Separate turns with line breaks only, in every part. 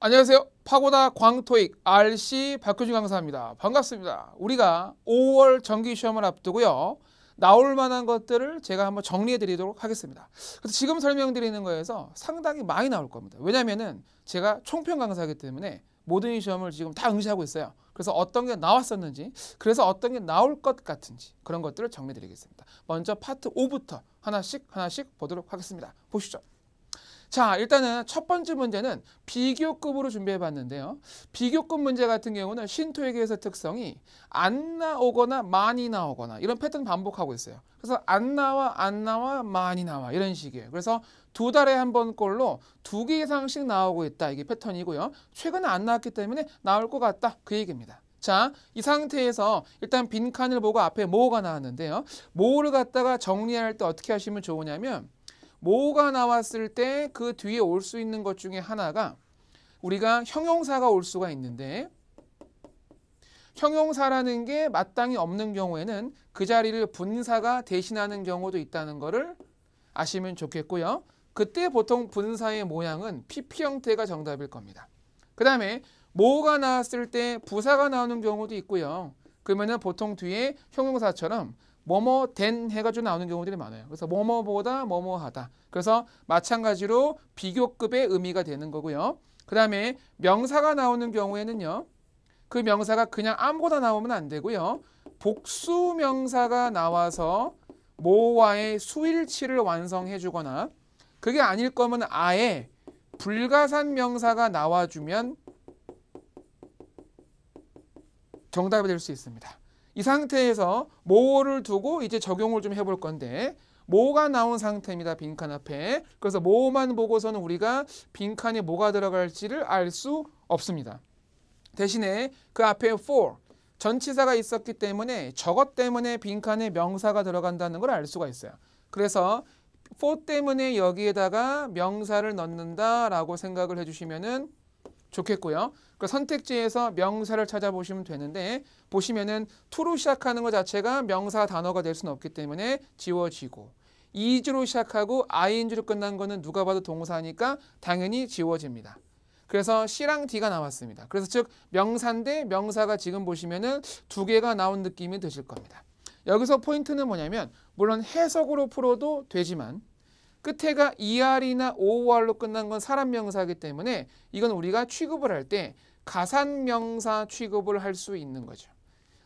안녕하세요. 파고다 광토익 RC 박효준 강사입니다. 반갑습니다. 우리가 5월 정기시험을 앞두고요. 나올 만한 것들을 제가 한번 정리해 드리도록 하겠습니다. 그래서 지금 설명드리는 거에서 상당히 많이 나올 겁니다. 왜냐면은 제가 총평 강사이기 때문에 모든 시험을 지금 다 응시하고 있어요. 그래서 어떤 게 나왔었는지, 그래서 어떤 게 나올 것 같은지 그런 것들을 정리해 드리겠습니다. 먼저 파트 5부터 하나씩 하나씩 보도록 하겠습니다. 보시죠. 자, 일단은 첫 번째 문제는 비교급으로 준비해 봤는데요. 비교급 문제 같은 경우는 신토에게서 특성이 안 나오거나 많이 나오거나 이런 패턴 반복하고 있어요. 그래서 안 나와, 안 나와, 많이 나와 이런 식이에요. 그래서 두 달에 한 번꼴로 두 개 이상씩 나오고 있다. 이게 패턴이고요. 최근에 안 나왔기 때문에 나올 것 같다. 그 얘기입니다. 자, 이 상태에서 일단 빈칸을 보고 앞에 모가 나왔는데요. 모를 갖다가 정리할 때 어떻게 하시면 좋으냐면 뭐가 나왔을 때 그 뒤에 올 수 있는 것 중에 하나가 우리가 형용사가 올 수가 있는데 형용사라는 게 마땅히 없는 경우에는 그 자리를 분사가 대신하는 경우도 있다는 것을 아시면 좋겠고요. 그때 보통 분사의 모양은 PP 형태가 정답일 겁니다. 그 다음에 뭐가 나왔을 때 부사가 나오는 경우도 있고요. 그러면 은 보통 뒤에 형용사처럼 뭐뭐 된 해가지고 나오는 경우들이 많아요. 그래서 뭐뭐보다 뭐뭐하다. 그래서 마찬가지로 비교급의 의미가 되는 거고요. 그 다음에 명사가 나오는 경우에는요. 그 명사가 그냥 아무거나 나오면 안 되고요. 복수 명사가 나와서 모와의 수일치를 완성해 주거나 그게 아닐 거면 아예 불가산 명사가 나와주면 정답이 될 수 있습니다. 이 상태에서 모를 두고 이제 적용을 좀 해볼 건데 모가 나온 상태입니다. 빈칸 앞에. 그래서 모만 보고서는 우리가 빈칸에 뭐가 들어갈지를 알 수 없습니다. 대신에 그 앞에 for 전치사가 있었기 때문에 저것 때문에 빈칸에 명사가 들어간다는 걸 알 수가 있어요. 그래서 for 때문에 여기에다가 명사를 넣는다라고 생각을 해주시면 좋겠고요. 그 선택지에서 명사를 찾아보시면 되는데 보시면은 to로 시작하는 것 자체가 명사 단어가 될 수는 없기 때문에 지워지고 이즈로 시작하고 ing로 끝난 거는 누가 봐도 동사니까 당연히 지워집니다. 그래서 C랑 D가 나왔습니다. 그래서 즉 명사인데 명사가 지금 보시면은 두 개가 나온 느낌이 드실 겁니다. 여기서 포인트는 뭐냐면 물론 해석으로 풀어도 되지만 끝에가 ER이나 OR로 끝난 건 사람 명사이기 때문에 이건 우리가 취급을 할때 가산명사 취급을 할 수 있는 거죠.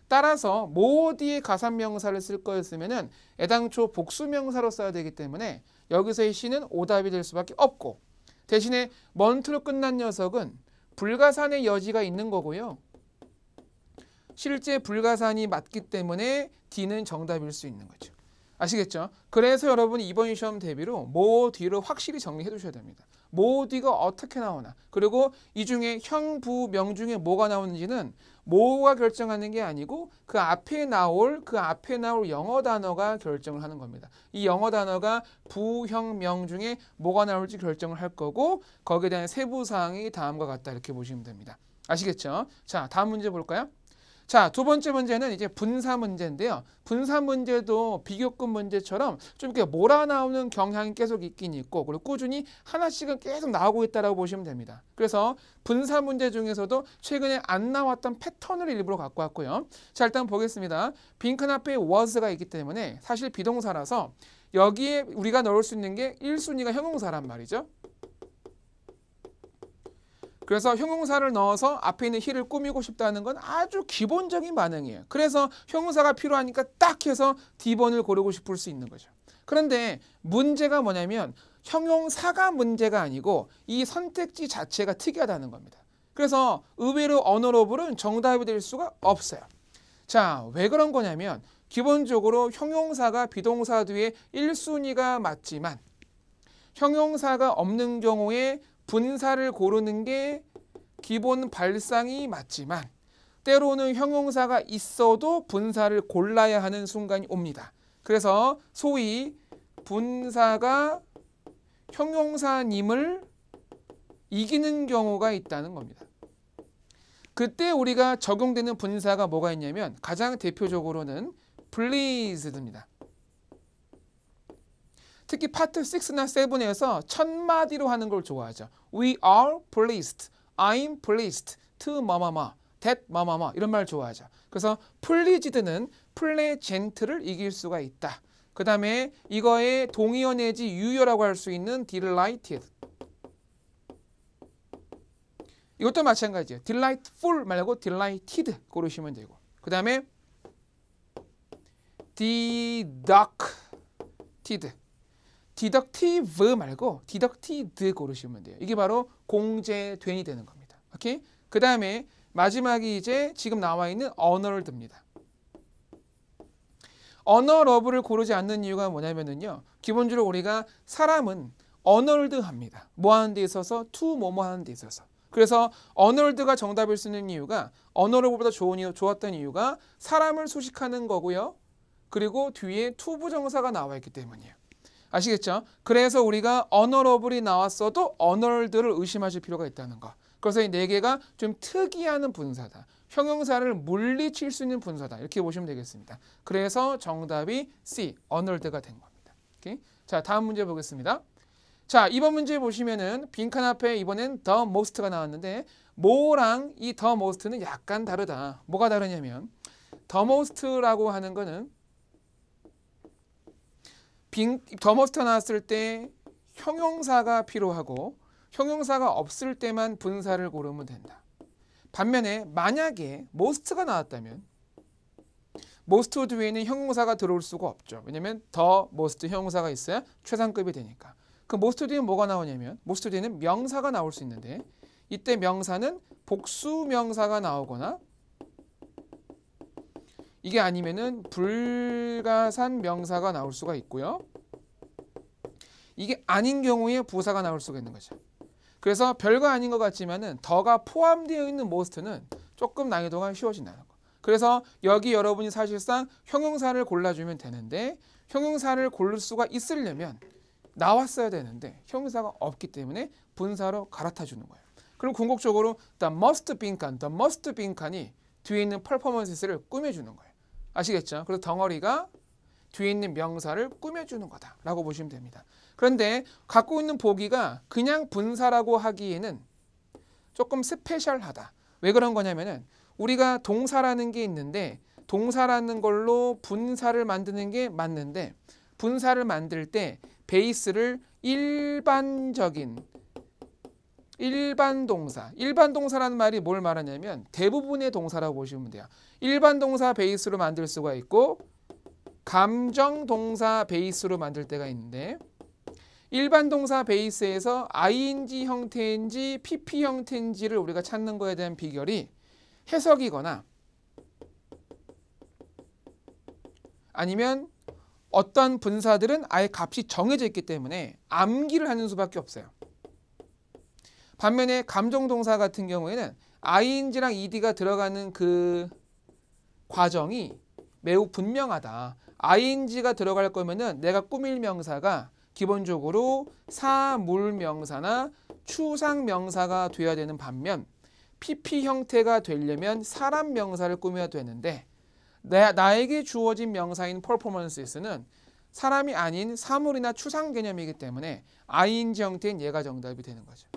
따라서 뭐 뒤에 가산명사를 쓸 거였으면 애당초 복수명사로 써야 되기 때문에 여기서의 C는 오답이 될 수밖에 없고 대신에 먼트로 끝난 녀석은 불가산의 여지가 있는 거고요. 실제 불가산이 맞기 때문에 D는 정답일 수 있는 거죠. 아시겠죠? 그래서 여러분이 이번 시험 대비로 뭐 뒤로 확실히 정리해 두셔야 됩니다. 뭐 뒤가 어떻게 나오나 그리고 이 중에 형부명 중에 뭐가 나오는지는 뭐가 결정하는 게 아니고 그 앞에 나올 그 앞에 나올 영어 단어가 결정을 하는 겁니다. 이 영어 단어가 부형명 중에 뭐가 나올지 결정을 할 거고 거기에 대한 세부 사항이 다음과 같다 이렇게 보시면 됩니다. 아시겠죠? 자, 다음 문제 볼까요? 자, 두 번째 문제는 이제 분사 문제인데요. 분사 문제도 비교급 문제처럼 좀 이렇게 몰아나오는 경향이 계속 있긴 있고 그리고 꾸준히 하나씩은 계속 나오고 있다라고 보시면 됩니다. 그래서 분사 문제 중에서도 최근에 안 나왔던 패턴을 일부러 갖고 왔고요. 자, 일단 보겠습니다. 빈칸 앞에 was가 있기 때문에 사실 비동사라서 여기에 우리가 넣을 수 있는 게 1순위가 형용사란 말이죠. 그래서 형용사를 넣어서 앞에 있는 히를 꾸미고 싶다는 건 아주 기본적인 반응이에요. 그래서 형용사가 필요하니까 딱 해서 D번을 고르고 싶을 수 있는 거죠. 그런데 문제가 뭐냐면 형용사가 문제가 아니고 이 선택지 자체가 특이하다는 겁니다. 그래서 의외로 언어로블은 정답이 될 수가 없어요. 자, 왜 그런 거냐면 기본적으로 형용사가 비동사 뒤에 1순위가 맞지만 형용사가 없는 경우에 분사를 고르는 게 기본 발상이 맞지만 때로는 형용사가 있어도 분사를 골라야 하는 순간이 옵니다. 그래서 소위 분사가 형용사님을 이기는 경우가 있다는 겁니다. 그때 우리가 적용되는 분사가 뭐가 있냐면 가장 대표적으로는 p l e a s e 입니다 특히 파트 6나 7에서 첫 마디로 하는 걸 좋아하죠. We are pleased. I'm pleased. To 마마마. that 마마마. 이런 말 좋아하죠. 그래서 pleased는 pleasant를 이길 수가 있다. 그 다음에 이거의 동의어 내지 유효라고 할 수 있는 delighted. 이것도 마찬가지예요. delightful 말고 delighted 고르시면 되고. 그 다음에 deducted. 디덕티브 말고 디덕티드 고르시면 돼요. 이게 바로 공제된이 되는 겁니다. 오케이? 그 다음에 마지막이 이제 지금 나와 있는 언어를듭니다. 언어 러브를 고르지 않는 이유가 뭐냐면은요. 기본적으로 우리가 사람은 언어드 합니다. 뭐 하는 데 있어서 투 뭐뭐 하는 데 있어서. 그래서 언어드가 정답일 수 있는 이유가 언어 러브보다 좋은 이유, 좋았던 이유가 사람을 수식하는 거고요. 그리고 뒤에 투부정사가 나와 있기 때문이에요. 아시겠죠? 그래서 우리가 언어러블이 나왔어도 언어들을 의심하실 필요가 있다는 거. 그래서 이 네 개가 좀특이하는 분사다. 형용사를 물리칠 수 있는 분사다. 이렇게 보시면 되겠습니다. 그래서 정답이 C, 언어드가 된 겁니다. 오케이? 자, 다음 문제 보겠습니다. 자, 이번 문제 보시면은 빈칸 앞에 이번엔 the most가 나왔는데 모랑 이 the most는 약간 다르다. 뭐가 다르냐면 the most라고 하는 거는 빙, 더머스터 나왔을 때 형용사가 필요하고 형용사가 없을 때만 분사를 고르면 된다. 반면에 만약에 모스트가 나왔다면 most 뒤에는 형용사가 들어올 수가 없죠. 왜냐면 더 모스트 형용사가 있어야 최상급이 되니까. 그 모스트 t 뒤에 뭐가 나오냐면 모스트 t 뒤에는 명사가 나올 수 있는데 이때 명사는 복수 명사가 나오거나 이게 아니면은 불가산 명사가 나올 수가 있고요. 이게 아닌 경우에 부사가 나올 수가 있는 거죠. 그래서 별거 아닌 것 같지만은 더가 포함되어 있는 모스트는 조금 난이도가 쉬워진다는 거. 그래서 여기 여러분이 사실상 형용사를 골라주면 되는데 형용사를 고를 수가 있으려면 나왔어야 되는데 형용사가 없기 때문에 분사로 갈아타주는 거예요. 그럼 궁극적으로 the must 빈칸, the must 빈칸이 뒤에 있는 퍼포먼스를 꾸며주는 거예요. 아시겠죠? 그래서 덩어리가 뒤에 있는 명사를 꾸며주는 거다라고 보시면 됩니다. 그런데 갖고 있는 보기가 그냥 분사라고 하기에는 조금 스페셜하다. 왜 그런 거냐면은 우리가 동사라는 게 있는데 동사라는 걸로 분사를 만드는 게 맞는데 분사를 만들 때 베이스를 일반적인 일반 동사. 일반 동사라는 말이 뭘 말하냐면 대부분의 동사라고 보시면 돼요. 일반 동사 베이스로 만들 수가 있고 감정 동사 베이스로 만들 때가 있는데 일반 동사 베이스에서 ing 형태인지 pp 형태인지를 우리가 찾는 거에 대한 비결이 해석이거나 아니면 어떤 분사들은 아예 값이 정해져 있기 때문에 암기를 하는 수밖에 없어요. 반면에 감정동사 같은 경우에는 ing랑 ed가 들어가는 그 과정이 매우 분명하다. ing가 들어갈 거면은 내가 꾸밀 명사가 기본적으로 사물 명사나 추상 명사가 돼야 되는 반면 PP 형태가 되려면 사람 명사를 꾸며야 되는데 나, 나에게 주어진 명사인 퍼포먼스에서는 사람이 아닌 사물이나 추상 개념이기 때문에 ing 형태인 얘가 정답이 되는 거죠.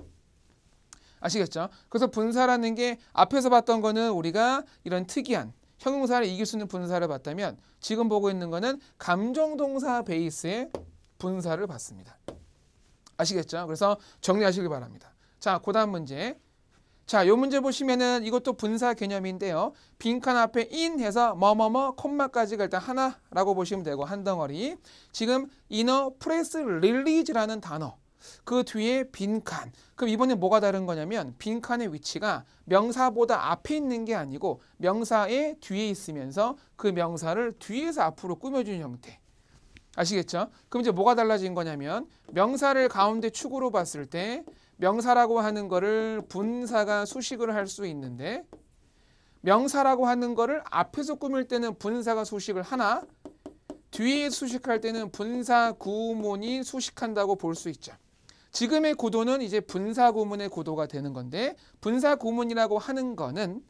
아시겠죠? 그래서 분사라는 게 앞에서 봤던 거는 우리가 이런 특이한 형용사를 이길 수 있는 분사를 봤다면 지금 보고 있는 거는 감정동사 베이스의 분사를 봤습니다. 아시겠죠? 그래서 정리하시길 바랍니다. 자, 그 다음 문제. 자, 요 문제 보시면은 이것도 분사 개념인데요. 빈칸 앞에 인 해서 뭐뭐뭐 콤마까지가 일단 하나라고 보시면 되고 한 덩어리. 지금 inner press release라는 단어. 그 뒤에 빈칸. 그럼 이번에 뭐가 다른 거냐면 빈칸의 위치가 명사보다 앞에 있는 게 아니고 명사의 뒤에 있으면서 그 명사를 뒤에서 앞으로 꾸며주는 형태. 아시겠죠? 그럼 이제 뭐가 달라진 거냐면 명사를 가운데 축으로 봤을 때 명사라고 하는 거를 분사가 수식을 할 수 있는데 명사라고 하는 거를 앞에서 꾸밀 때는 분사가 수식을 하나 뒤에 수식할 때는 분사 구문이 수식한다고 볼 수 있죠. 지금의 고도는 이제 분사고문의 고도가 되는 건데 분사고문이라고 하는 거는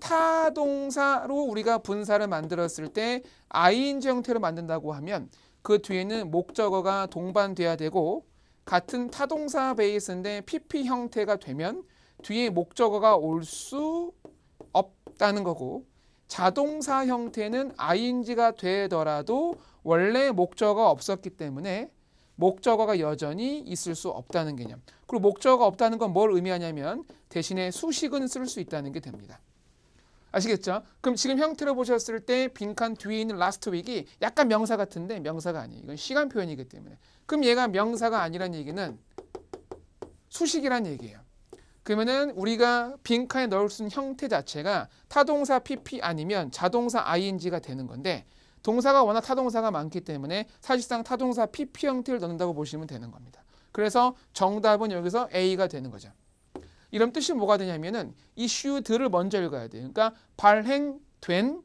타동사로 우리가 분사를 만들었을 때 아이인지 형태로 만든다고 하면 그 뒤에는 목적어가 동반돼야 되고 같은 타동사 베이스인데 PP 형태가 되면 뒤에 목적어가 올 수 없다는 거고 자동사 형태는 ing가 되더라도 원래 목적어 없었기 때문에 목적어가 여전히 있을 수 없다는 개념. 그리고 목적어가 없다는 건 뭘 의미하냐면 대신에 수식은 쓸 수 있다는 게 됩니다. 아시겠죠? 그럼 지금 형태로 보셨을 때 빈칸 뒤에 있는 라스트 윅이 약간 명사 같은데 명사가 아니에요. 이건 시간 표현이기 때문에. 그럼 얘가 명사가 아니란 얘기는 수식이란 얘기예요. 그러면은 우리가 빈칸에 넣을 수 있는 형태 자체가 타동사 PP 아니면 자동사 ING가 되는 건데 동사가 워낙 타동사가 많기 때문에 사실상 타동사 PP 형태를 넣는다고 보시면 되는 겁니다. 그래서 정답은 여기서 A가 되는 거죠. 이런 뜻이 뭐가 되냐면은 이슈들을 먼저 읽어야 돼요. 그러니까 발행된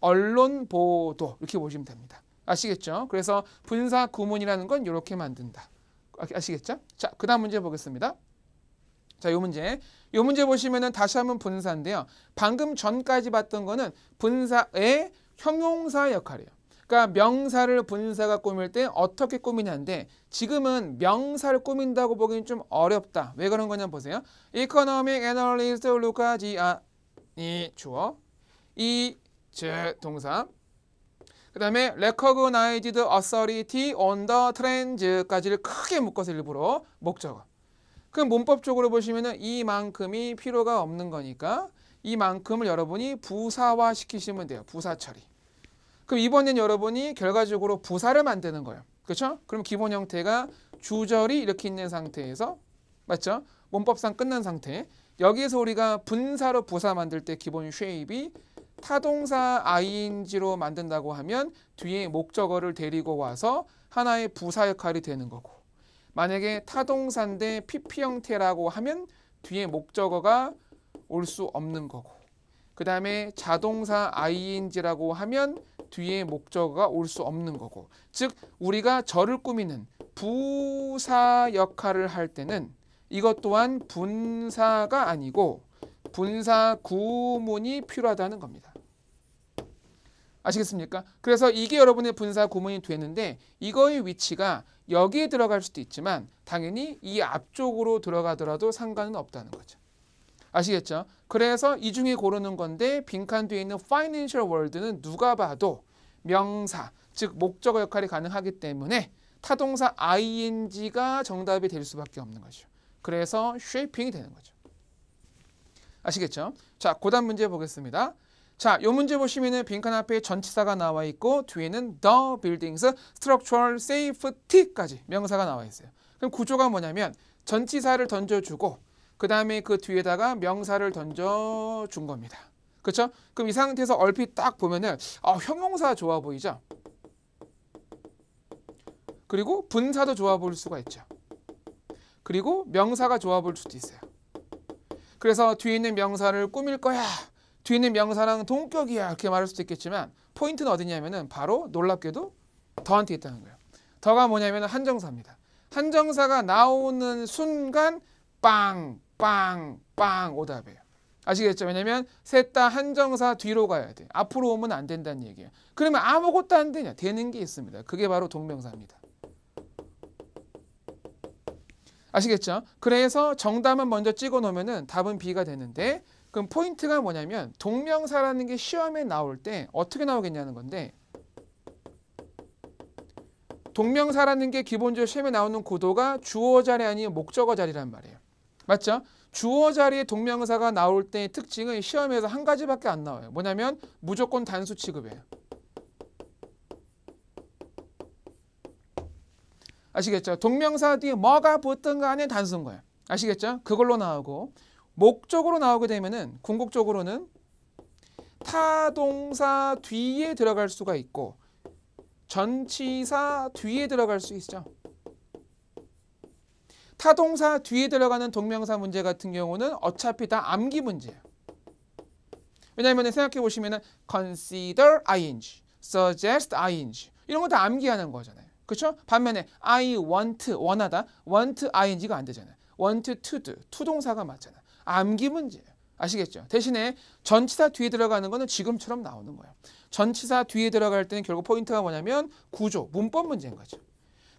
언론 보도 이렇게 보시면 됩니다. 아시겠죠? 그래서 분사 구문이라는 건 이렇게 만든다. 아, 아시겠죠? 자, 그다음 문제 보겠습니다. 자, 요 문제. 요 문제 보시면은 다시 한번 분사인데요. 방금 전까지 봤던 거는 분사의 형용사 역할이에요. 그러니까 명사를 분사가 꾸밀 때 어떻게 꾸미냐인데 지금은 명사를 꾸민다고 보기는 좀 어렵다. 왜 그런 거냐 보세요. Economic Analyst 루카 지아이 주어 이 제 동사 그 다음에 Recognized Authority on the Trends까지를 크게 묶어서 일부러 목적어 그럼 문법적으로 보시면 은 이만큼이 필요가 없는 거니까 이만큼을 여러분이 부사화 시키시면 돼요. 부사 처리. 그럼 이번엔 여러분이 결과적으로 부사를 만드는 거예요. 그렇죠? 그럼 기본 형태가 주절이 이렇게 있는 상태에서 맞죠? 문법상 끝난 상태. 여기에서 우리가 분사로 부사 만들 때 기본 쉐입이 타동사 ing로 만든다고 하면 뒤에 목적어를 데리고 와서 하나의 부사 역할이 되는 거고 만약에 타동사인데 pp 형태라고 하면 뒤에 목적어가 올수 없는 거고 그 다음에 자동사 ing라고 하면 뒤에 목적어가 올 수 없는 거고 즉 우리가 저를 꾸미는 부사 역할을 할 때는 이것 또한 분사가 아니고 분사 구문이 필요하다는 겁니다. 아시겠습니까? 그래서 이게 여러분의 분사 구문이 되는데 이거의 위치가 여기에 들어갈 수도 있지만 당연히 이 앞쪽으로 들어가더라도 상관은 없다는 거죠. 아시겠죠? 그래서 이 중에 고르는 건데 빈칸 뒤에 있는 financial world는 누가 봐도 명사, 즉 목적어 역할이 가능하기 때문에 타동사 ing가 정답이 될 수밖에 없는 거죠. 그래서 shaping이 되는 거죠. 아시겠죠? 자, 고단 문제 보겠습니다. 자, 요 문제 보시면은 빈칸 앞에 전치사가 나와 있고 뒤에는 the buildings, structural safety까지 명사가 나와 있어요. 그럼 구조가 뭐냐면 전치사를 던져주고 그 다음에 그 뒤에다가 명사를 던져준 겁니다. 그렇죠? 그럼 이 상태에서 얼핏 딱 보면은 아, 형용사 좋아 보이죠? 그리고 분사도 좋아 보일 수가 있죠. 그리고 명사가 좋아 보일 수도 있어요. 그래서 뒤에 있는 명사를 꾸밀 거야. 뒤에 있는 명사랑 동격이야. 이렇게 말할 수도 있겠지만 포인트는 어디냐면은 바로 놀랍게도 더한테 있다는 거예요. 더가 뭐냐면 한정사입니다. 한정사가 나오는 순간 빵 빵빵 오답이에요. 아시겠죠? 왜냐면 셋 다 한정사 뒤로 가야 돼. 앞으로 오면 안 된다는 얘기예요. 그러면 아무것도 안 되냐? 되는 게 있습니다. 그게 바로 동명사입니다. 아시겠죠? 그래서 정답은 먼저 찍어 놓으면 답은 B가 되는데 그럼 포인트가 뭐냐면 동명사라는 게 시험에 나올 때 어떻게 나오겠냐는 건데 동명사라는 게 기본적으로 시험에 나오는 구도가 주어 자리 아니면 목적어 자리란 말이에요. 맞죠? 주어 자리에 동명사가 나올 때의 특징은 시험에서 한 가지밖에 안 나와요. 뭐냐면 무조건 단수 취급이에요. 아시겠죠? 동명사 뒤에 뭐가 붙든 간에 단순 거예요. 아시겠죠? 그걸로 나오고 목적으로 나오게 되면은 궁극적으로는 타동사 뒤에 들어갈 수가 있고 전치사 뒤에 들어갈 수 있죠. 타동사 뒤에 들어가는 동명사 문제 같은 경우는 어차피 다 암기 문제예요. 왜냐하면 생각해 보시면 consider ing, suggest ing 이런 거 다 암기하는 거잖아요. 그렇죠? 반면에 I want, 원하다, want ing가 안 되잖아요. want to do, 투동사가 맞잖아요. 암기 문제예요. 아시겠죠? 대신에 전치사 뒤에 들어가는 거는 지금처럼 나오는 거예요. 전치사 뒤에 들어갈 때는 결국 포인트가 뭐냐면 구조, 문법 문제인 거죠.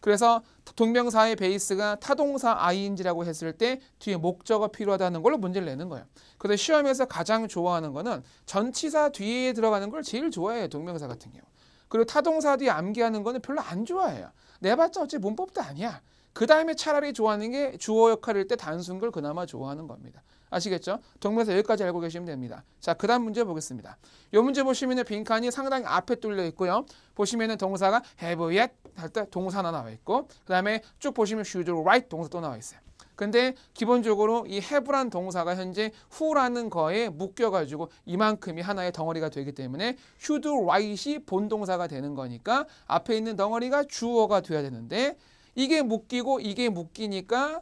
그래서 동명사의 베이스가 타동사 ing라고 했을 때 뒤에 목적어 필요하다는 걸로 문제를 내는 거예요. 그래서 시험에서 가장 좋아하는 거는 전치사 뒤에 들어가는 걸 제일 좋아해요. 동명사 같은 경우. 그리고 타동사 뒤에 암기하는 거는 별로 안 좋아해요. 내봤자 어째 문법도 아니야. 그 다음에 차라리 좋아하는 게 주어 역할일 때 단순 걸 그나마 좋아하는 겁니다. 아시겠죠? 동명사 여기까지 알고 계시면 됩니다. 자, 그 다음 문제 보겠습니다. 이 문제 보시면 빈칸이 상당히 앞에 뚫려 있고요. 보시면 동사가 have yet 할때 동사 하나 나와 있고 그 다음에 쭉 보시면 usual r i g h 동사 또 나와 있어요. 근데 기본적으로 이 have란 동사가 현재 who라는 거에 묶여가지고 이만큼이 하나의 덩어리가 되기 때문에 should r i g h 이 본동사가 되는 거니까 앞에 있는 덩어리가 주어가 돼야 되는데 이게 묶이고 이게 묶이니까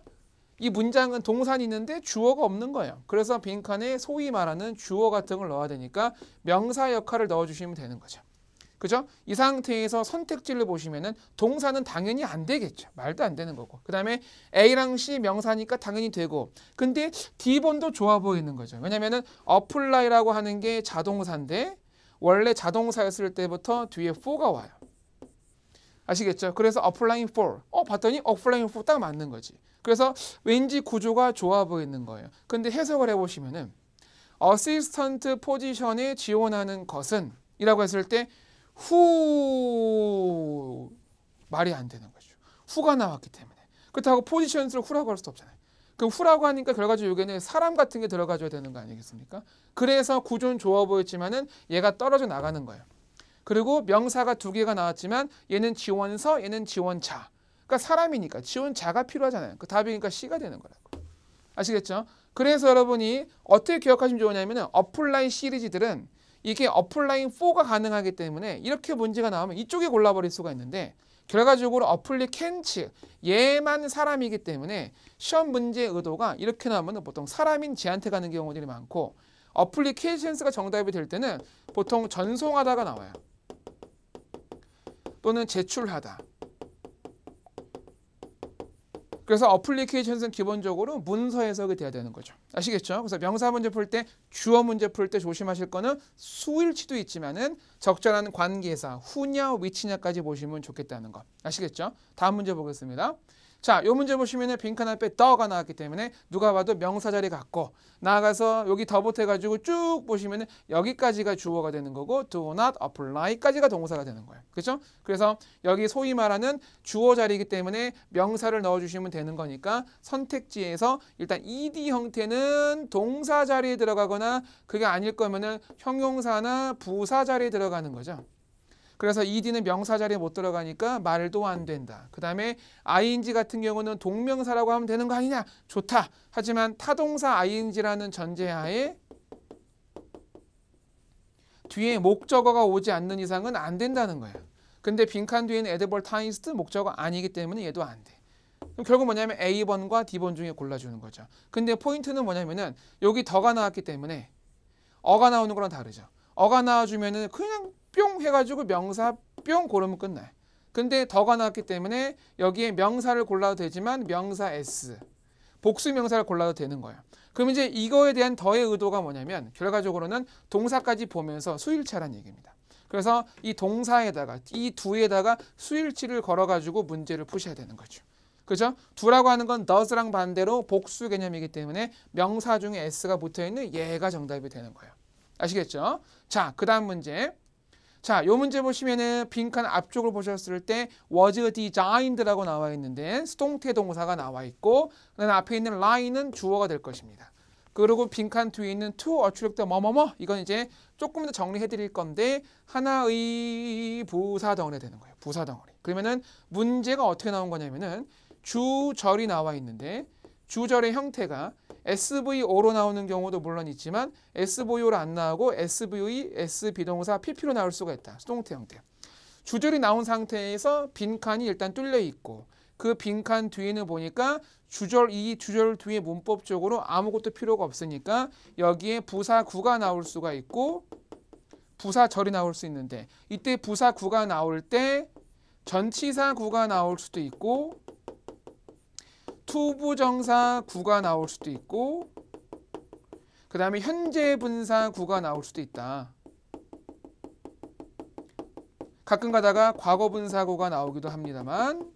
이 문장은 동산이 있는데 주어가 없는 거예요. 그래서 빈칸에 소위 말하는 주어 같은 걸 넣어야 되니까 명사 역할을 넣어주시면 되는 거죠. 그죠? 이 상태에서 선택지를 보시면은 동사는 당연히 안 되겠죠. 말도 안 되는 거고. 그 다음에 A랑 C 명사니까 당연히 되고. 근데 D번도 좋아 보이는 거죠. 왜냐면은 apply라고 하는 게 자동사인데 원래 자동사였을 때부터 뒤에 for가 와요. 아시겠죠? 그래서 applying for. 어, 봤더니 applying for 딱 맞는 거지. 그래서 왠지 구조가 좋아 보이는 거예요. 근데 해석을 해보시면은 어시스턴트 포지션에 지원하는 것은 이라고 했을 때후 말이 안 되는 거죠. 후가 나왔기 때문에 그렇다고 포지션스를 후라고 할 수도 없잖아요. 그 후라고 하니까 결과적으로 여기는 사람 같은 게 들어가줘야 되는 거 아니겠습니까? 그래서 구조는 좋아 보였지만은 얘가 떨어져 나가는 거예요. 그리고 명사가 두 개가 나왔지만 얘는 지원서, 얘는 지원자. 그러니까 사람이니까 지원자가 필요하잖아요. 그 답이니까 C가 되는 거라고. 아시겠죠? 그래서 여러분이 어떻게 기억하시면 좋으냐면은 어플라이 시리즈들은 이게 어플라인 4가 가능하기 때문에 이렇게 문제가 나오면 이쪽에 골라버릴 수가 있는데 결과적으로 어플리켄츠 얘만 사람이기 때문에 시험 문제의 의도가 이렇게 나오면 보통 사람인 지한테 가는 경우들이 많고 어플리케이션스가 정답이 될 때는 보통 전송하다가 나와요. 또는 제출하다. 그래서 어플리케이션은 기본적으로 문서 해석이 돼야 되는 거죠. 아시겠죠? 그래서 명사 문제 풀 때, 주어 문제 풀 때 조심하실 거는 수일치도 있지만은 적절한 관계사, 후냐, 위치냐까지 보시면 좋겠다는 거. 아시겠죠? 다음 문제 보겠습니다. 자, 요 문제 보시면은 빈칸 앞에 더가 나왔기 때문에 누가 봐도 명사 자리 같고 나가서 여기 더보태 가지고 쭉 보시면은 여기까지가 주어가 되는 거고 do not apply까지가 동사가 되는 거예요. 그렇죠? 그래서 여기 소위 말하는 주어 자리이기 때문에 명사를 넣어 주시면 되는 거니까 선택지에서 일단 ed 형태는 동사 자리에 들어가거나 그게 아닐 거면은 형용사나 부사 자리에 들어가는 거죠. 그래서 ed는 명사 자리에 못 들어가니까 말도 안 된다. 그 다음에 ing 같은 경우는 동명사라고 하면 되는 거 아니냐? 좋다. 하지만 타동사 ing라는 전제하에 뒤에 목적어가 오지 않는 이상은 안 된다는 거야. 근데 빈칸 뒤에는 advertised 목적어 아니기 때문에 얘도 안 돼. 그럼 결국 뭐냐면 A번과 D번 중에 골라주는 거죠. 근데 포인트는 뭐냐면은 여기 더가 나왔기 때문에 어가 나오는 거랑 다르죠. 어가 나와주면은 그냥 뿅 해가지고 명사 뿅 고르면 끝나요. 근데 더가 나왔기 때문에 여기에 명사를 골라도 되지만 명사 S 복수 명사를 골라도 되는 거예요. 그럼 이제 이거에 대한 더의 의도가 뭐냐면 결과적으로는 동사까지 보면서 수일차란 얘기입니다. 그래서 이 동사에다가 이 두에다가 수일치를 걸어가지고 문제를 푸셔야 되는 거죠. 그죠? 두라고 하는 건 does랑 반대로 복수 개념이기 때문에 명사 중에 s가 붙어있는 얘가 정답이 되는 거예요. 아시겠죠? 자, 그 다음 문제. 자, 요 문제 보시면은 빈칸 앞쪽을 보셨을 때 was designed라고 나와 있는데 수동태 동사가 나와 있고 그다음 앞에 있는 line은 주어가 될 것입니다. 그리고 빈칸 뒤에 있는 to 어출력도 뭐뭐뭐 이건 이제 조금 더 정리해 드릴 건데 하나의 부사 덩어리 되는 거예요. 부사 덩어리. 그러면은 문제가 어떻게 나온 거냐면은 주절이 나와 있는데 주절의 형태가 SVO로 나오는 경우도 물론 있지만 SVO로 안 나오고 SVE, S비동사, PP로 나올 수가 있다. 수동태 형태. 주절이 나온 상태에서 빈칸이 일단 뚫려 있고 그 빈칸 뒤에는 보니까 주절 이 주절 뒤에 문법적으로 아무것도 필요가 없으니까 여기에 부사구가 나올 수가 있고 부사절이 나올 수 있는데 이때 부사구가 나올 때 전치사구가 나올 수도 있고 투부정사 구가 나올 수도 있고 그 다음에 현재 분사 구가 나올 수도 있다. 가끔 가다가 과거 분사구가 나오기도 합니다만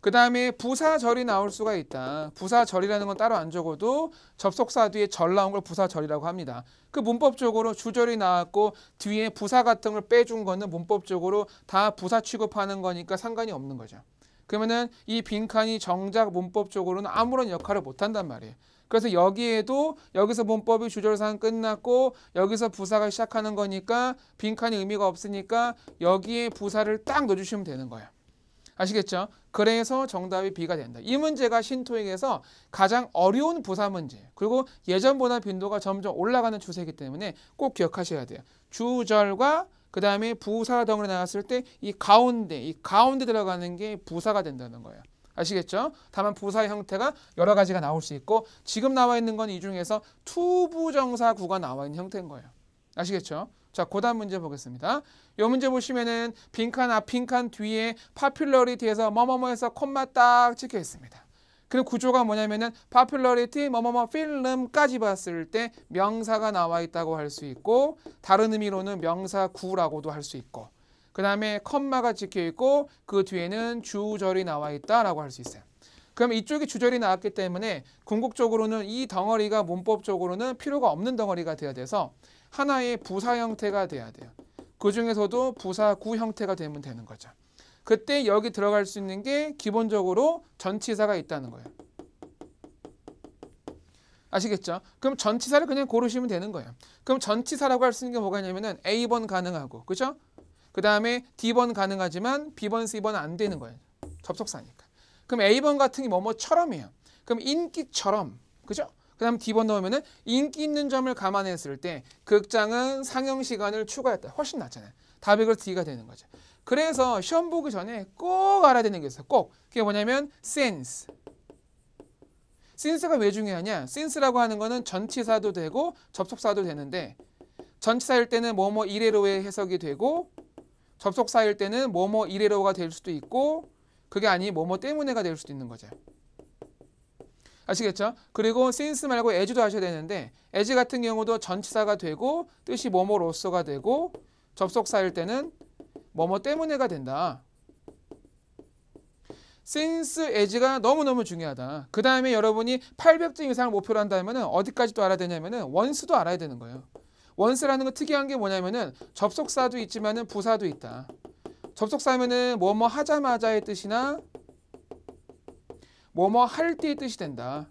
그 다음에 부사절이 나올 수가 있다. 부사절이라는 건 따로 안 적어도 접속사 뒤에 절 나온 걸 부사절이라고 합니다. 그 문법적으로 주절이 나왔고 뒤에 부사 같은 걸 빼준 거는 문법적으로 다 부사 취급하는 거니까 상관이 없는 거죠. 그러면은 이 빈칸이 정작 문법적으로는 아무런 역할을 못 한단 말이에요. 그래서 여기에도 여기서 문법이 주절상 끝났고 여기서 부사가 시작하는 거니까 빈칸이 의미가 없으니까 여기에 부사를 딱 넣어주시면 되는 거예요. 아시겠죠? 그래서 정답이 B가 된다. 이 문제가 신토익에서 가장 어려운 부사 문제 그리고 예전보다 빈도가 점점 올라가는 추세이기 때문에 꼭 기억하셔야 돼요. 주절과 그 다음에 부사 덩어리 나왔을 때 이 가운데, 이 가운데 들어가는 게 부사가 된다는 거예요. 아시겠죠? 다만 부사의 형태가 여러 가지가 나올 수 있고 지금 나와 있는 건 이 중에서 투부정사구가 나와 있는 형태인 거예요. 아시겠죠? 자, 고 다음 문제 보겠습니다. 요 문제 보시면은 빈칸 앞, 빈칸 뒤에 파퓰러리티에서 뭐뭐뭐 해서 콤마 딱 찍혀 있습니다. 그리고 구조가 뭐냐면은 popularity 뭐뭐뭐 필름까지 봤을 때 명사가 나와 있다고 할 수 있고 다른 의미로는 명사구라고도 할 수 있고 그 다음에 컴마가 찍혀 있고 그 뒤에는 주절이 나와 있다라고 할 수 있어요. 그럼 이쪽이 주절이 나왔기 때문에 궁극적으로는 이 덩어리가 문법적으로는 필요가 없는 덩어리가 돼야 돼서 하나의 부사 형태가 돼야 돼요. 그 중에서도 부사구 형태가 되면 되는 거죠. 그때 여기 들어갈 수 있는 게 기본적으로 전치사가 있다는 거예요. 아시겠죠? 그럼 전치사를 그냥 고르시면 되는 거예요. 그럼 전치사라고 할 수 있는 게 뭐가 있냐면 A번 가능하고, 그죠? 그 다음에 D번 가능하지만 B번, C번 안 되는 거예요. 접속사니까. 그럼 A번 같은 게 뭐뭐처럼이에요. 그럼 인기처럼, 그죠? 그 다음 D번 넣으면 인기 있는 점을 감안했을 때 극장은 상영 시간을 추가했다. 훨씬 낫잖아요. 답이 그래서 D가 되는 거죠. 그래서 시험 보기 전에 꼭 알아야 되는 게 있어요. 꼭. 그게 뭐냐면 since. since가 왜 중요하냐? since라고 하는 거는 전치사도 되고 접속사도 되는데 전치사일 때는 뭐뭐 이래로의 해석이 되고 접속사일 때는 뭐뭐 이래로가 될 수도 있고 그게 아니 뭐뭐 때문에가 될 수도 있는 거죠. 아시겠죠? 그리고 since 말고 as도 하셔야 되는데 as 같은 경우도 전치사가 되고 뜻이 뭐뭐로서가 되고 접속사일 때는 뭐뭐 뭐 때문에가 된다. since as가 너무너무 중요하다. 그 다음에 여러분이 800점 이상을 목표로 한다면 어디까지 또 알아야 되냐면 once도 알아야 되는 거예요. once라는 거 특이한 게 뭐냐면 접속사도 있지만 부사도 있다. 접속사면은 뭐뭐 뭐 하자마자의 뜻이나 뭐뭐 뭐 할 때의 뜻이 된다.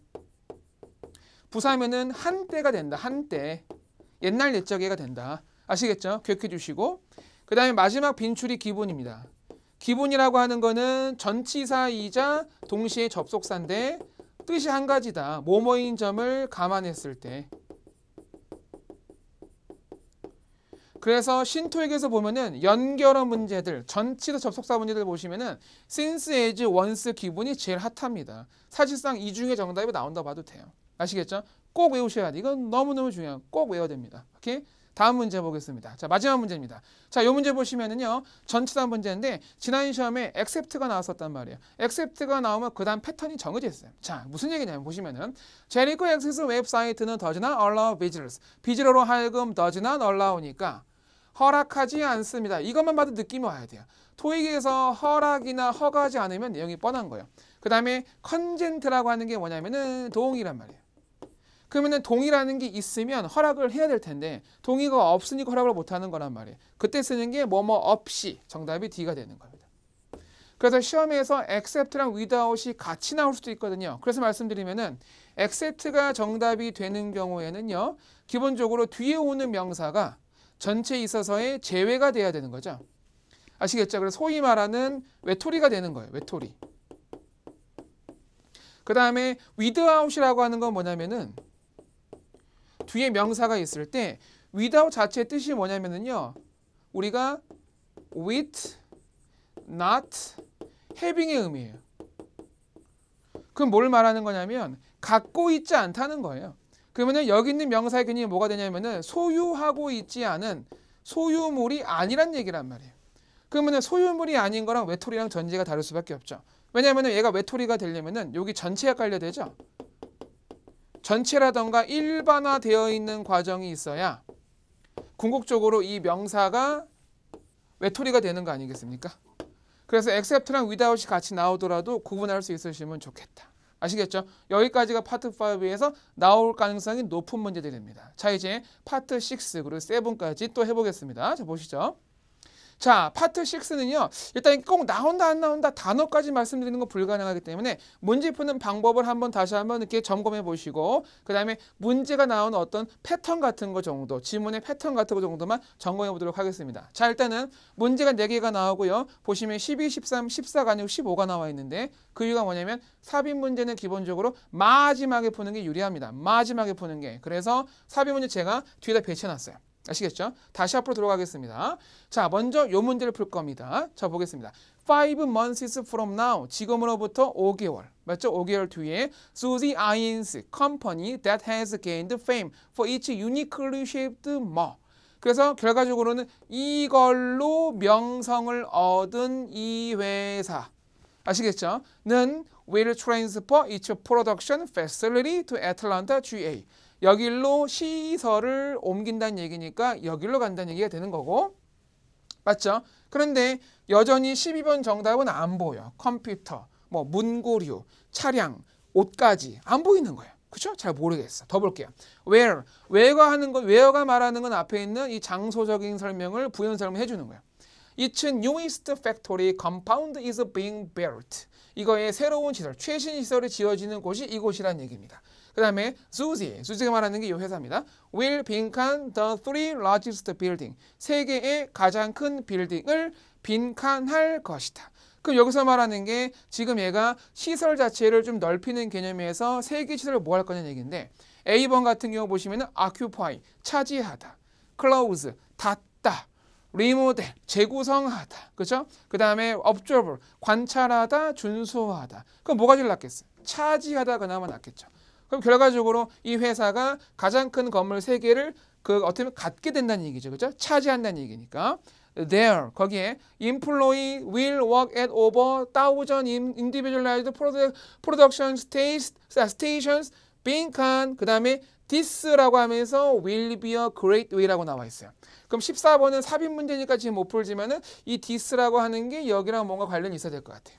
부사면은 한때가 된다. 한때. 옛날 옛적에가 된다. 아시겠죠? 기억해 주시고 그 다음에 마지막 빈출이 기본입니다. 기본이라고 하는 거는 전치사이자 동시에 접속사인데 뜻이 한 가지다. 뭐뭐인 점을 감안했을 때. 그래서 신토익에서 보면은 연결어 문제들, 전치사 접속사 문제들 보시면은 since, as, once 기본이 제일 핫합니다. 사실상 이 중에 정답이 나온다 봐도 돼요. 아시겠죠? 꼭 외우셔야 돼. 이건 너무너무 중요한 꼭 외워야 됩니다. 오케이? 다음 문제 보겠습니다. 자, 마지막 문제입니다. 자, 요 문제 보시면은요. 전체산 문제인데 지난 시험에 accept가 나왔었단 말이에요. accept가 나오면 그다음 패턴이 정해져 있어요. 자, 무슨 얘기냐면 보시면은 제리코 액세스 웹사이트는 더 o e 얼 not a l l 비즈러로 하여금 더 o e 얼 n o 니까 허락하지 않습니다. 이것만 봐도 느낌이 와야 돼요. 토익에서 허락이나 허가하지 않으면 내용이 뻔한 거예요. 그 다음에 컨젠트라고 하는 게 뭐냐면은 동의란 말이에요. 그러면 동의라는 게 있으면 허락을 해야 될 텐데 동의가 없으니까 허락을 못 하는 거란 말이에요. 그때 쓰는 게 뭐뭐 뭐 없이 정답이 D가 되는 겁니다. 그래서 시험에서 accept랑 without이 같이 나올 수도 있거든요. 그래서 말씀드리면은 accept가 정답이 되는 경우에는요. 기본적으로 뒤에 오는 명사가 전체에 있어서의 제외가 돼야 되는 거죠. 아시겠죠? 그래서 소위 말하는 외톨이가 되는 거예요. 외톨이. 그 다음에 without이라고 하는 건 뭐냐면은 뒤에 명사가 있을 때 without 자체의 뜻이 뭐냐면요 우리가 with, not, having의 의미예요. 그럼 뭘 말하는 거냐면 갖고 있지 않다는 거예요. 그러면 여기 있는 명사의 근이 뭐가 되냐면 소유하고 있지 않은 소유물이 아니란 얘기란 말이에요. 그러면 소유물이 아닌 거랑 외톨이랑 전제가 다를 수밖에 없죠. 왜냐면 얘가 외톨이가 되려면 여기 전체가 깔려 야 되죠. 전체라던가 일반화되어 있는 과정이 있어야 궁극적으로 이 명사가 외톨이가 되는 거 아니겠습니까? 그래서 except랑 without이 같이 나오더라도 구분할 수 있으시면 좋겠다. 아시겠죠? 여기까지가 파트 5에서 나올 가능성이 높은 문제들입니다. 자 이제 파트 6 그리고 7까지 또 해보겠습니다. 자 보시죠. 자, 파트 6는요. 일단 꼭 나온다 안 나온다 단어까지 말씀드리는 건 불가능하기 때문에 문제 푸는 방법을 한번 다시 한번 이렇게 점검해 보시고 그다음에 문제가 나온 어떤 패턴 같은 거 정도, 지문의 패턴 같은 거 정도만 점검해 보도록 하겠습니다. 자, 일단은 문제가 4개가 나오고요. 보시면 12, 13, 14가 아니고 15가 나와 있는데 그 이유가 뭐냐면 삽입 문제는 기본적으로 마지막에 푸는 게 유리합니다. 마지막에 푸는 게. 그래서 삽입 문제 제가 뒤에다 배치해 놨어요. 아시겠죠? 다시 앞으로 들어가겠습니다. 자, 먼저 요 문제를 풀 겁니다. 자, 보겠습니다. Five months from now. 지금으로부터 5개월. 맞죠? 5개월 뒤에 Suzy Ian's company that has gained fame for its uniquely shaped mall. 그래서 결과적으로는 이걸로 명성을 얻은 이 회사. 아시겠죠?는 will transfer its production facility to Atlanta, GA. 여길로 시설을 옮긴다는 얘기니까 여길로 간다는 얘기가 되는 거고 맞죠? 그런데 여전히 12번 정답은 안 보여. 컴퓨터, 뭐 문고류, 차량, 옷까지 안 보이는 거예요. 그렇죠? 잘 모르겠어. 더 볼게요. where, where가 하는 건 where가 말하는 건 앞에 있는 이 장소적인 설명을 부연 설명해 주는 거예요. It's newest factory compound is being built. 이거의 새로운 시설, 최신 시설이 지어지는 곳이 이곳이란 얘기입니다. 그 다음에 Suzy, s 가 말하는 게 이 회사입니다. will 빈칸 the three largest building, 세계의 가장 큰 빌딩을 빈칸할 것이다. 그럼 여기서 말하는 게 지금 얘가 시설 자체를 좀 넓히는 개념에서 세계 시설을 뭐 할 거냐는 얘기인데 A번 같은 경우 보시면 occupy, 차지하다, close, 닫다, 리모델, 재구성하다. 그렇죠? 그 다음에 observe, 관찰하다, 준수하다. 그럼 뭐가 제일 낫겠어요? 차지하다 그나마 낫겠죠. 그럼 결과적으로 이 회사가 가장 큰 건물 세개를그 어떻게 보면 갖게 된다는 얘기죠. 그죠? 차지한다는 얘기니까. there 거기에 employee will work at over thousand individualized product, i o n states, s t i n s 빈칸 그다음에 this라고 하면서 will be a great way라고 나와 있어요. 그럼 14번은 삽입 문제니까 지금 못 풀지만은 이 this라고 하는 게 여기랑 뭔가 관련이 있어야 될 것 같아요.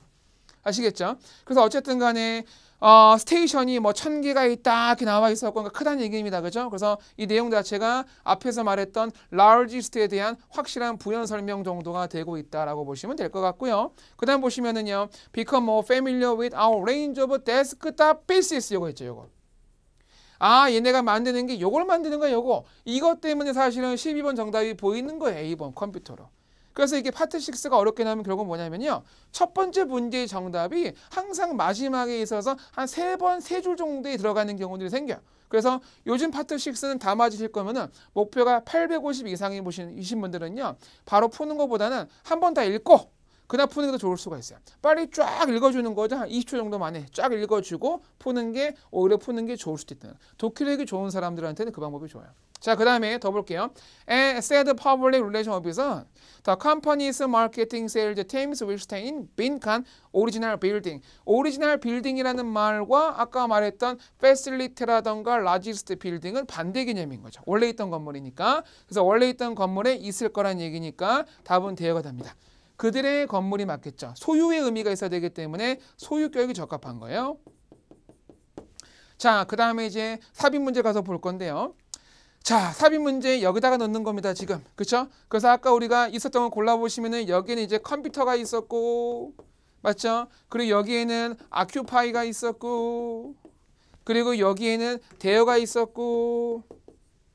아시겠죠? 그래서 어쨌든 간에 어, 스테이션이 뭐 천개가 있다 이렇게 나와 있었고 그러니까 크다는 얘기입니다. 그죠? 그래서 이 내용 자체가 앞에서 말했던 largest에 대한 확실한 부연 설명 정도가 되고 있다라고 보시면 될 것 같고요. 그 다음 보시면은요. become more familiar with our range of desktop bases 요거 있죠. 요거. 아 얘네가 만드는 게 요걸 만드는 거야 요거. 이것 때문에 사실은 12번 정답이 보이는 거예요. 2번 컴퓨터로. 그래서 이게 파트 6가 어렵게 나면 결국 뭐냐면요. 첫 번째 문제의 정답이 항상 마지막에 있어서 한 세 번, 세 줄 정도에 들어가는 경우들이 생겨요. 그래서 요즘 파트 6는 다 맞으실 거면은 목표가 850 이상이 보신 이신 분들은요. 바로 푸는 것보다는 한 번 다 읽고 그다 푸는 게 더 좋을 수가 있어요. 빨리 쫙 읽어주는 거죠. 한 20초 정도 만에 쫙 읽어주고 푸는 게 오히려 푸는 게 좋을 수도 있다는 독해력이 좋은 사람들한테는 그 방법이 좋아요. 자, 그 다음에 더 볼게요. A said public relation officer, the company's marketing sales teams will stay in Binkan original building. original building이라는 말과 아까 말했던 facility라던가 largest building은 반대 개념인 거죠. 원래 있던 건물이니까. 그래서 원래 있던 건물에 있을 거란 얘기니까 답은 대여가 됩니다. 그들의 건물이 맞겠죠. 소유의 의미가 있어야 되기 때문에 소유교육이 적합한 거예요. 자, 그 다음에 이제 삽입 문제 가서 볼 건데요. 자, 삽입 문제 여기다가 넣는 겁니다, 지금. 그쵸 그래서 아까 우리가 있었던 걸 골라보시면은 여기는 이제 컴퓨터가 있었고, 맞죠? 그리고 여기에는 아큐파이가 있었고, 그리고 여기에는 대여가 있었고,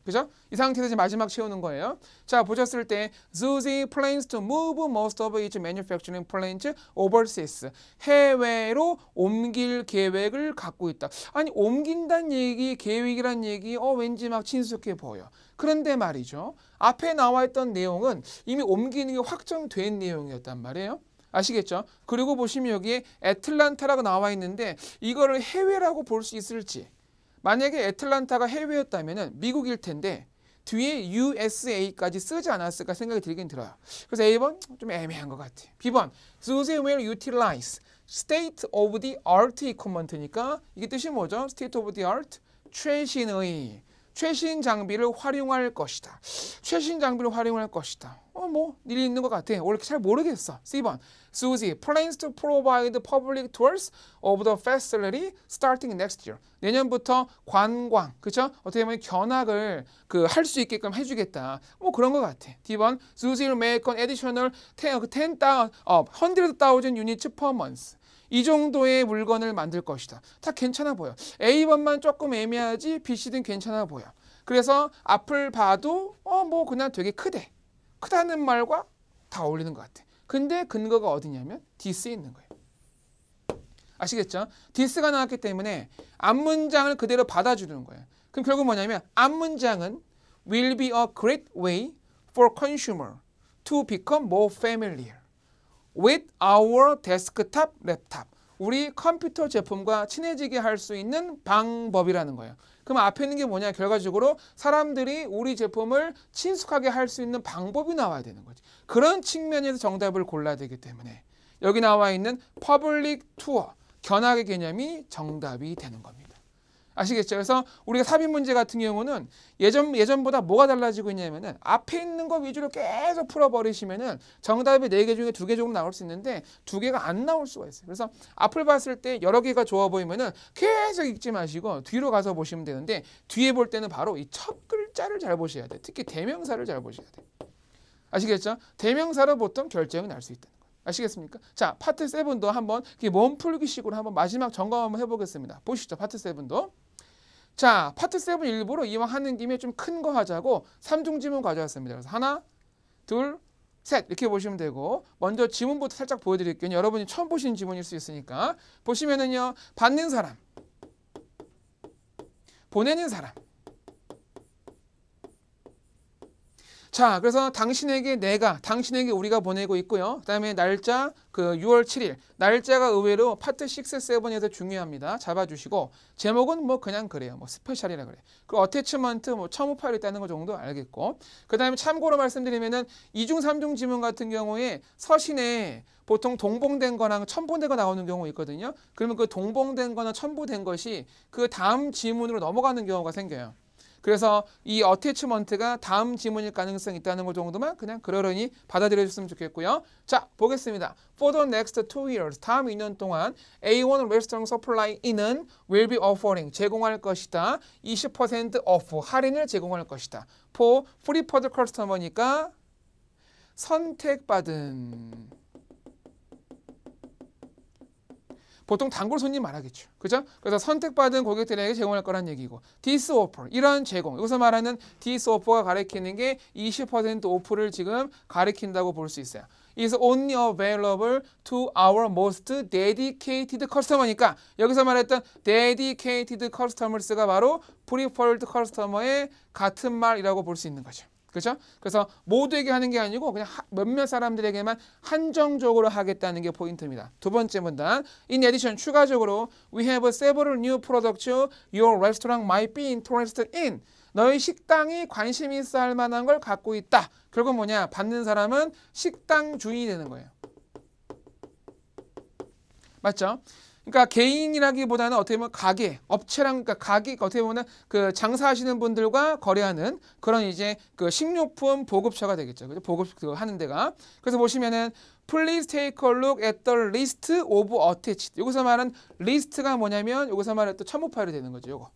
그죠? 이 상태에서 이제 마지막 채우는 거예요. 자, 보셨을 때 Suzy plans to move most of its manufacturing plants overseas. 해외로 옮길 계획을 갖고 있다. 아니, 옮긴다는 얘기, 계획이란 얘기, 어, 왠지 막 친숙해 보여. 그런데 말이죠. 앞에 나와 있던 내용은 이미 옮기는 게 확정된 내용이었단 말이에요. 아시겠죠? 그리고 보시면 여기에 애틀란타라고 나와 있는데 이거를 해외라고 볼 수 있을지 만약에 애틀란타가 해외였다면 미국일 텐데 뒤에 USA까지 쓰지 않았을까 생각이 들긴 들어요. 그래서 A번 좀 애매한 것 같아. B번 Those will utilize state of the art 이 커먼트니까 이게 뜻이 뭐죠? state of the art 최신의 최신 장비를 활용할 것이다. 최신 장비를 활용할 것이다. 어, 뭐 일이 있는 것 같아. 원래 잘 모르겠어. C번. Suzy plans to provide public tours of the facility starting next year. 내년부터 관광, 그쵸? 어떻게 보면 견학을 그할 수 있게끔 해주겠다. 뭐 그런 것 같아. D번. Suzy will make an additional 10,000 uh, 100,000 units per month. 이 정도의 물건을 만들 것이다. 다 괜찮아 보여. A번만 조금 애매하지 b c 든 괜찮아 보여. 그래서 앞을 봐도 어 뭐 그냥 되게 크대. 크다는 말과 다 어울리는 것 같아. 근데 근거가 어디냐면 디스에 있는 거예요. 아시겠죠? 디스가 나왔기 때문에 앞문장을 그대로 받아주는 거예요. 그럼 결국 뭐냐면 앞문장은 will be a great way for consumer to become more familiar. with our desktop laptop. 우리 컴퓨터 제품과 친해지게 할 수 있는 방법이라는 거예요. 그럼 앞에 있는 게 뭐냐? 결과적으로 사람들이 우리 제품을 친숙하게 할 수 있는 방법이 나와야 되는 거지. 그런 측면에서 정답을 골라야 되기 때문에 여기 나와 있는 퍼블릭 투어, 견학의 개념이 정답이 되는 겁니다. 아시겠죠? 그래서 우리가 삽입 문제 같은 경우는 예전 예전보다 뭐가 달라지고 있냐면은 앞에 있는 거 위주로 계속 풀어 버리시면은 정답이 네 개 중에 두 개 정도 나올 수 있는데 두 개가 안 나올 수가 있어요. 그래서 앞을 봤을 때 여러 개가 좋아 보이면은 계속 읽지 마시고 뒤로 가서 보시면 되는데 뒤에 볼 때는 바로 이 첫 글자를 잘 보셔야 돼. 요 특히 대명사를 잘 보셔야 돼. 요 아시겠죠? 대명사로 보통 결정이 날 수 있다. 아시겠습니까? 자, 파트 7도 한번 몸풀기식으로 한번 마지막 점검 한번 해보겠습니다. 보시죠, 파트 7도. 자, 파트 7 일부러 이왕 하는 김에 좀 큰 거 하자고 3중 지문 가져왔습니다. 그래서 하나, 둘, 셋 이렇게 보시면 되고 먼저 지문부터 살짝 보여드릴게요. 여러분이 처음 보시는 지문일 수 있으니까 보시면은요. 받는 사람, 보내는 사람, 자, 그래서 당신에게 내가, 당신에게 우리가 보내고 있고요. 그 다음에 날짜, 그 6월 7일. 날짜가 의외로 파트 6, 7에서 중요합니다. 잡아주시고, 제목은 뭐 그냥 그래요. 뭐 스페셜이라 그래. 그 어태치먼트, 뭐 첨부 파일 있다는 거 정도 알겠고. 그 다음에 참고로 말씀드리면은 2중, 3중 지문 같은 경우에 서신에 보통 동봉된 거랑 첨부된 거 나오는 경우 있거든요. 그러면 그 동봉된 거나 첨부된 것이 그 다음 지문으로 넘어가는 경우가 생겨요. 그래서 이 어태치먼트가 다음 지문일 가능성이 있다는 것 정도만 그냥 그러려니 받아들여 주셨으면 좋겠고요. 자, 보겠습니다. For the next two years, 다음 2년 동안 A1 Western Supply i will be offering, 제공할 것이다. 20% off, 할인을 제공할 것이다. For free for the customer니까 선택받은 보통 단골 손님 말하겠죠. 그죠? 그래서 선택받은 고객들에게 제공할 거란 얘기고 디스 오퍼 이런 제공 여기서 말하는 디스 오퍼가 가리키는 게 20% 오프를 지금 가리킨다고 볼 수 있어요. is only available to our most dedicated customer니까 여기서 말했던 dedicated customers가 바로 preferred customer의 같은 말이라고 볼 수 있는 거죠. 그렇죠? 그래서 모두에게 하는 게 아니고 그냥 하, 몇몇 사람들에게만 한정적으로 하겠다는 게 포인트입니다. 두 번째 문단. In addition, 추가적으로 we have several new products your restaurant might be interested in. 너희 식당이 관심 있어 할 만한 걸 갖고 있다. 결국 뭐냐? 받는 사람은 식당 주인이 되는 거예요. 맞죠? 그러니까 개인이라기보다는 어떻게 보면 가게, 업체랑 그러니까 가게 어떻게 보면 그 장사하시는 분들과 거래하는 그런 이제 그 식료품 보급처가 되겠죠. 그죠? 보급 그 하는 데가. 그래서 보시면은 Please take a look at the list of attached. 여기서 말하는 리스트가 뭐냐면 여기서 말했던 첨부 파일이 되는 거죠. 요거.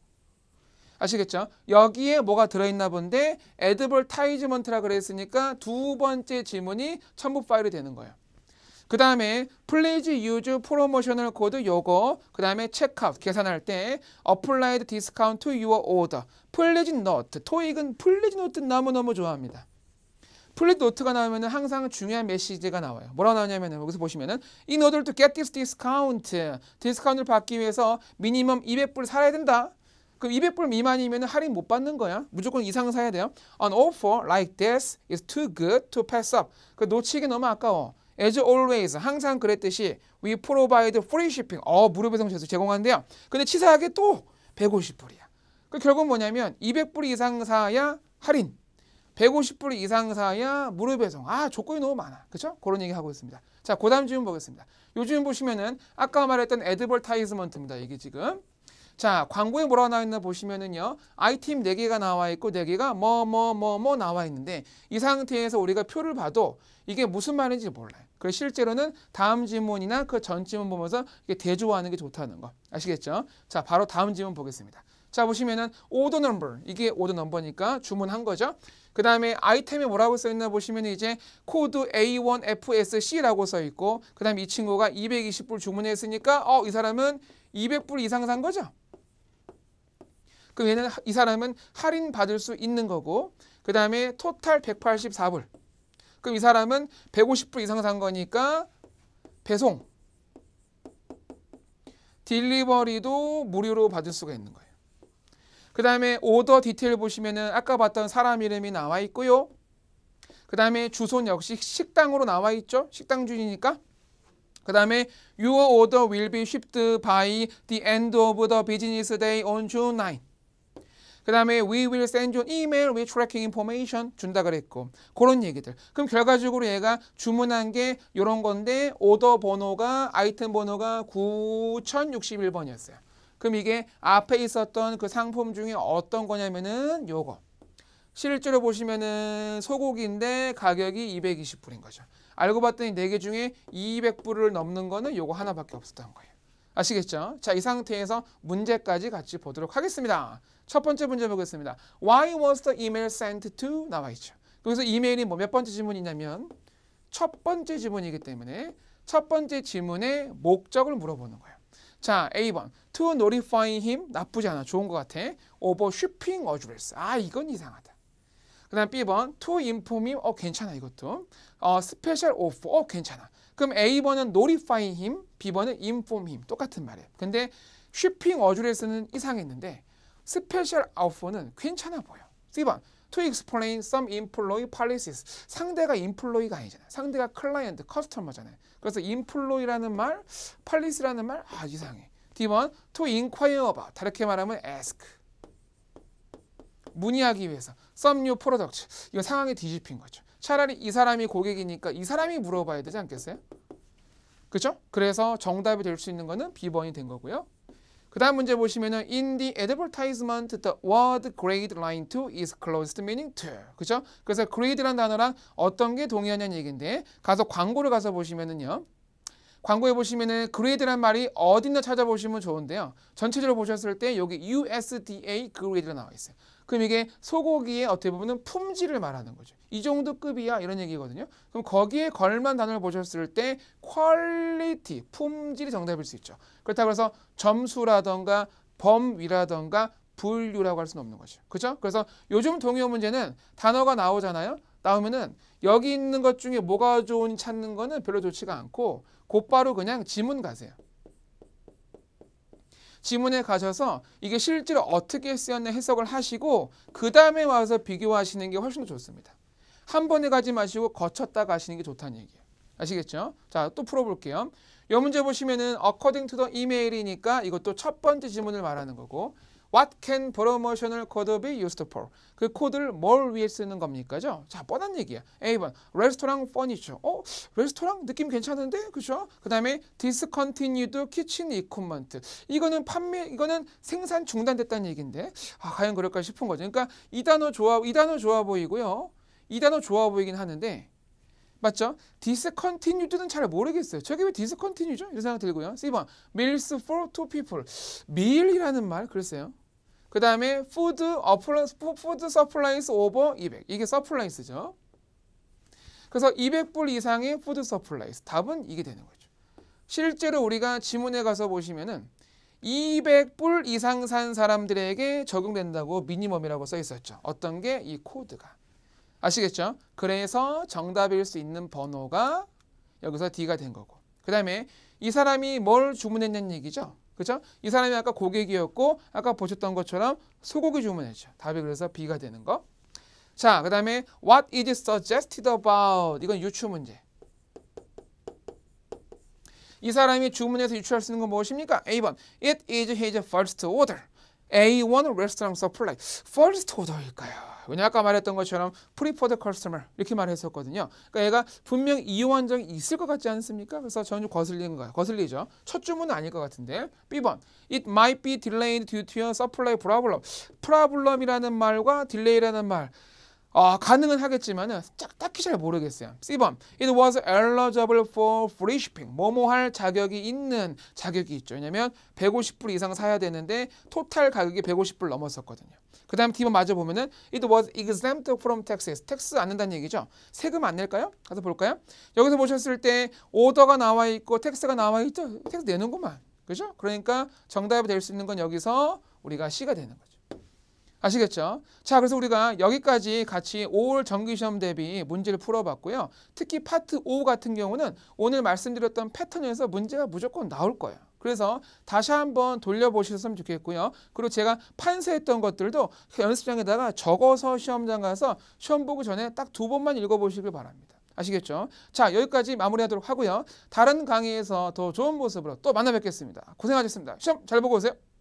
아시겠죠? 여기에 뭐가 들어있나 본데 에드벌 타이즈먼트라 그랬으니까 두 번째 지문이 첨부 파일이 되는 거예요. 그 다음에 플레이즈 유즈 프로모셔널 코드 요거 그 다음에 체크아웃 계산할 때 어플라이드 디스카운트 유어 오더 플레이즈 노트 토익은 플레이즈 노트 너무너무 좋아합니다. 플랫 레 노트가 나오면 항상 중요한 메시지가 나와요. 뭐라 고 나오냐면 여기서 보시면은 이 노드를 또 get this discount 디스카운트를 받기 위해서 미니멈 200불 살아야 된다. 그 200불 미만이면 할인 못 받는 거야. 무조건 이상 사야 돼요. An offer like this is too good to pass up. 그 놓치기 너무 아까워. As always, 항상 그랬듯이 we provide free shipping. 어, 무료 배송 제공한대요. 근데 치사하게 또 150불이야. 그 결국 뭐냐면 200불 이상 사야 할인. 150불 이상 사야 무료 배송. 아, 조건이 너무 많아. 그렇죠? 그런 얘기 하고 있습니다. 자, 그다음 질문 보겠습니다. 요즘 보시면은 아까 말했던 애드벌타이즈먼트입니다. 이게 지금 자, 광고에 뭐라고 나와 있나 보시면은요. 아이템 4개가 나와 있고 4개가 뭐뭐뭐뭐 뭐, 뭐 나와 있는데 이 상태에서 우리가 표를 봐도 이게 무슨 말인지 몰라요. 그래서 실제로는 다음 지문이나 그 전 지문 보면서 이게 대조하는 게 좋다는 거. 아시겠죠? 자, 바로 다음 지문 보겠습니다. 자, 보시면은 오더 넘버. 이게 오더 넘버니까 주문한 거죠. 그 다음에 아이템에 뭐라고 써있나 보시면 이제 코드 A1FSC라고 써있고 그 다음에 이 친구가 220불 주문했으니까 어, 이 사람은 200불 이상 산 거죠. 그럼 얘는 이 사람은 할인 받을 수 있는 거고 그 다음에 토탈 184불. 그럼 이 사람은 150불 이상 산 거니까 배송, 딜리버리도 무료로 받을 수가 있는 거예요. 그 다음에 오더 디테일 보시면은 아까 봤던 사람 이름이 나와 있고요. 그 다음에 주소는 역시 식당으로 나와 있죠. 식당 주인이니까. 그 다음에 Your order will be shipped by the end of the business day on June 9. 그 다음에 we will send you an email with tracking information 준다 그랬고 그런 얘기들 그럼 결과적으로 얘가 주문한 게 이런 건데 오더 번호가 아이템 번호가 9061번이었어요 그럼 이게 앞에 있었던 그 상품 중에 어떤 거냐면은 요거 실제로 보시면은 소고기인데 가격이 220불인 거죠 알고 봤더니 4개 중에 200불을 넘는 거는 요거 하나밖에 없었던 거예요 아시겠죠? 자, 이 상태에서 문제까지 같이 보도록 하겠습니다. 첫 번째 문제 보겠습니다. Why was the email sent to? 나와 있죠. 그래서 이메일이 뭐몇 번째 질문이냐면 첫 번째 질문이기 때문에 첫 번째 질문의 목적을 물어보는 거예요. 자, A번. To notify him. 나쁘지 않아. 좋은 것 같아. Over shipping address. 아, 이건 이상하다. 그 다음 B번. To inform him. 어, 괜찮아. 이것도. 어, special offer. 어, 괜찮아. 그럼 A번은 notify him. B번은 inform him. 똑같은 말이에요. 근데 shipping address는 이상했는데 스페셜 아웃포는 괜찮아 보여. C번 to explain some employee policies. 상대가 employee가 아니잖아요. 상대가 client, customer잖아요. 그래서 employee라는 말, policy라는 말, 아 이상해. D번 to inquire about. 다르게 말하면 ask. 문의하기 위해서 some new product. 이거 상황이 뒤집힌 거죠. 차라리 이 사람이 고객이니까 이 사람이 물어봐야 되지 않겠어요? 그죠? 그래서 정답이 될 수 있는 거는 B번이 된 거고요. 그 다음 문제 보시면은 in the advertisement the word grade line 2 is closed meaning t 그죠? 그래서 grade란 단어랑 어떤 게 동의하냐는 얘기인데 가서 광고를 가서 보시면은요. 광고에 보시면은 grade란 말이 어디나 찾아보시면 좋은데요. 전체적으로 보셨을 때 여기 USDA grade로 나와 있어요. 그럼 이게 소고기의 어떻게 보면 품질을 말하는 거죠. 이 정도 급이야 이런 얘기거든요. 그럼 거기에 걸만 단어를 보셨을 때 퀄리티, 품질이 정답일 수 있죠. 그렇다고 해서 점수라던가 범위라던가 분류라고 할 수는 없는 거죠. 그죠? 렇 그래서 요즘 동요 문제는 단어가 나오잖아요. 나오면은 여기 있는 것 중에 뭐가 좋은지 찾는 거는 별로 좋지가 않고 곧바로 그냥 지문 가세요. 지문에 가셔서 이게 실제로 어떻게 쓰였나 해석을 하시고 그 다음에 와서 비교하시는 게 훨씬 더 좋습니다. 한 번에 가지 마시고 거쳤다 가시는 게 좋다는 얘기예요. 아시겠죠? 자, 또 풀어볼게요. 이 문제 보시면은 according to the email이니까 이것도 첫 번째 지문을 말하는 거고 What can promotional code be used for? 그 코드를 뭘 위해 쓰는 겁니까?죠. 자, 뻔한 얘기야. A번, 레스토랑 f u r 어, 레스토랑 느낌 괜찮은데, 그죠? 그다음에 discontinued kitchen equipment. 이거는 판매, 이거는 생산 중단됐다는 얘기인데, 아, 과연 그럴까 싶은 거죠. 그러니까 이 단어 좋아, 이 단어 좋아 보이고요. 이 단어 좋아 보이긴 하는데. 맞죠? discontinued는 잘 모르겠어요. 저게 왜 discontinue죠? 이런 생각 들고요. C번, meals for two people. meal이라는 말, 글쎄요. 그 다음에 food, appliance, food supplies over 200. 이게 supplies죠. 그래서 200불 이상의 food supplies. 답은 이게 되는 거죠. 실제로 우리가 지문에 가서 보시면은 200불 이상 산 사람들에게 적용된다고 미니멈이라고 써 있었죠. 어떤 게 이 코드가. 아시겠죠? 그래서 정답일 수 있는 번호가 여기서 D가 된 거고. 그 다음에 이 사람이 뭘 주문했냐는 얘기죠. 그렇죠? 이 사람이 아까 고객이었고 아까 보셨던 것처럼 소고기 주문했죠. 답이 그래서 B가 되는 거. 자, 그 다음에 What is suggested about? 이건 유추 문제. 이 사람이 주문해서 유추할 수 있는 건 무엇입니까? A번. It is his first order. A1 restaurant supply. First order일까요? 그냥 아까 말했던 것처럼 프리 e 드 e 스 r e 이렇게 말했었거든요. 그러니까 얘가 분명 이용한 이 있을 것 같지 않습니까? 그래서 전혀 거슬리는 거야. 거슬리죠. 첫 주문은 아닐 것 같은데. B번. It might be delayed due to your supply problem. problem이라는 말과 delay라는 말. 아, 가능은 하겠지만은 딱히 잘 모르겠어요. C번. It was eligible for free shipping. 뭐뭐 할 자격이 있는 자격이 있죠. 왜냐면 150불 이상 사야 되는데 토탈 가격이 150불 넘었었거든요. 그 다음 D번 맞아 보면은 It was exempt from taxes. 텍스 안 낸다는 얘기죠. 세금 안 낼까요? 가서 볼까요? 여기서 보셨을 때 오더가 나와 있고 텍스가 나와 있죠. 텍스 내는구만. 그죠? 그러니까 정답이 될 수 있는 건 여기서 우리가 C가 되는 거죠. 아시겠죠? 자, 그래서 우리가 여기까지 같이 5월 정기시험 대비 문제를 풀어봤고요. 특히 파트 5 같은 경우는 오늘 말씀드렸던 패턴에서 문제가 무조건 나올 거예요. 그래서 다시 한번 돌려보셨으면 좋겠고요. 그리고 제가 판세했던 것들도 연습장에다가 적어서 시험장 가서 시험 보기 전에 딱 두 번만 읽어보시길 바랍니다. 아시겠죠? 자 여기까지 마무리하도록 하고요. 다른 강의에서 더 좋은 모습으로 또 만나 뵙겠습니다. 고생하셨습니다. 시험 잘 보고 오세요.